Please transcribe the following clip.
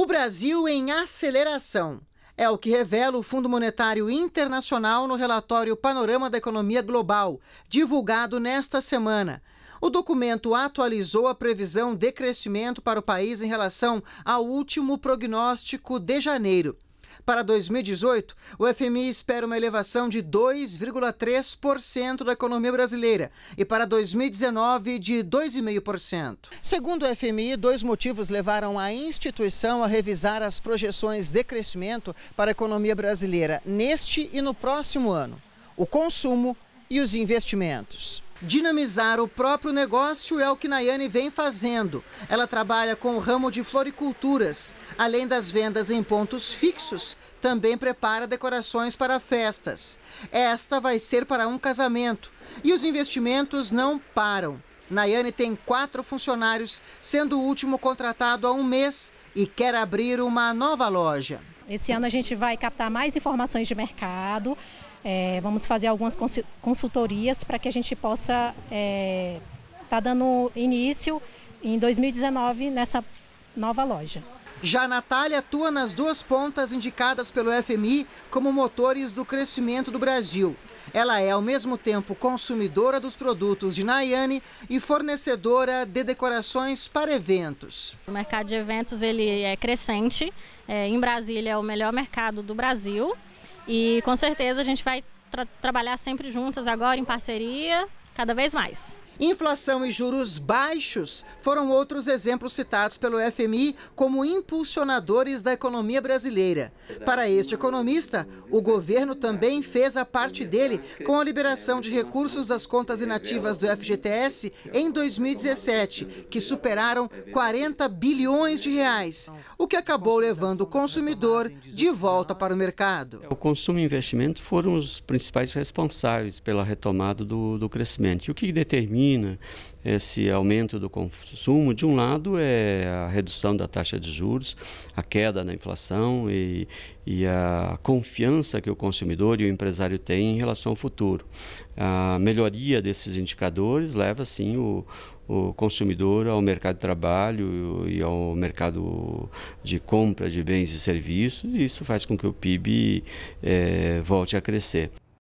O Brasil em aceleração. É o que revela o Fundo Monetário Internacional no relatório Panorama da Economia Global, divulgado nesta semana. O documento atualizou a previsão de crescimento para o país em relação ao último prognóstico de janeiro. Para 2018, o FMI espera uma elevação de 2,3% da economia brasileira e para 2019 de 2,5%. Segundo o FMI, dois motivos levaram a instituição a revisar as projeções de crescimento para a economia brasileira neste e no próximo ano: o consumo e os investimentos. Dinamizar o próprio negócio é o que Nayane vem fazendo. Ela trabalha com o ramo de floriculturas. Além das vendas em pontos fixos, também prepara decorações para festas. Esta vai ser para um casamento. E os investimentos não param. Nayane tem quatro funcionários, sendo o último contratado há um mês e quer abrir uma nova loja. Esse ano a gente vai captar mais informações de mercado, é, vamos fazer algumas consultorias para que a gente possa estar é, tá dando início em 2019 nessa nova loja. Já a Natália atua nas duas pontas indicadas pelo FMI como motores do crescimento do Brasil. Ela é, ao mesmo tempo, consumidora dos produtos de Nayane e fornecedora de decorações para eventos. O mercado de eventos ele é crescente. É, em Brasília é o melhor mercado do Brasil. E com certeza a gente vai tra trabalhar sempre juntas agora em parceria, cada vez mais. Inflação e juros baixos foram outros exemplos citados pelo FMI como impulsionadores da economia brasileira. Para este economista, o governo também fez a parte dele com a liberação de recursos das contas inativas do FGTS em 2017, que superaram 40 bilhões de reais, o que acabou levando o consumidor de volta para o mercado. O consumo e investimento foram os principais responsáveis pela retomada do, do crescimento. E o que determina China, esse aumento do consumo, de um lado é a redução da taxa de juros, a queda na inflação e, e a confiança que o consumidor e o empresário têm em relação ao futuro. A melhoria desses indicadores leva, sim, o, o consumidor ao mercado de trabalho e ao mercado de compra de bens e serviços, e isso faz com que o PIB é, eh, volte a crescer.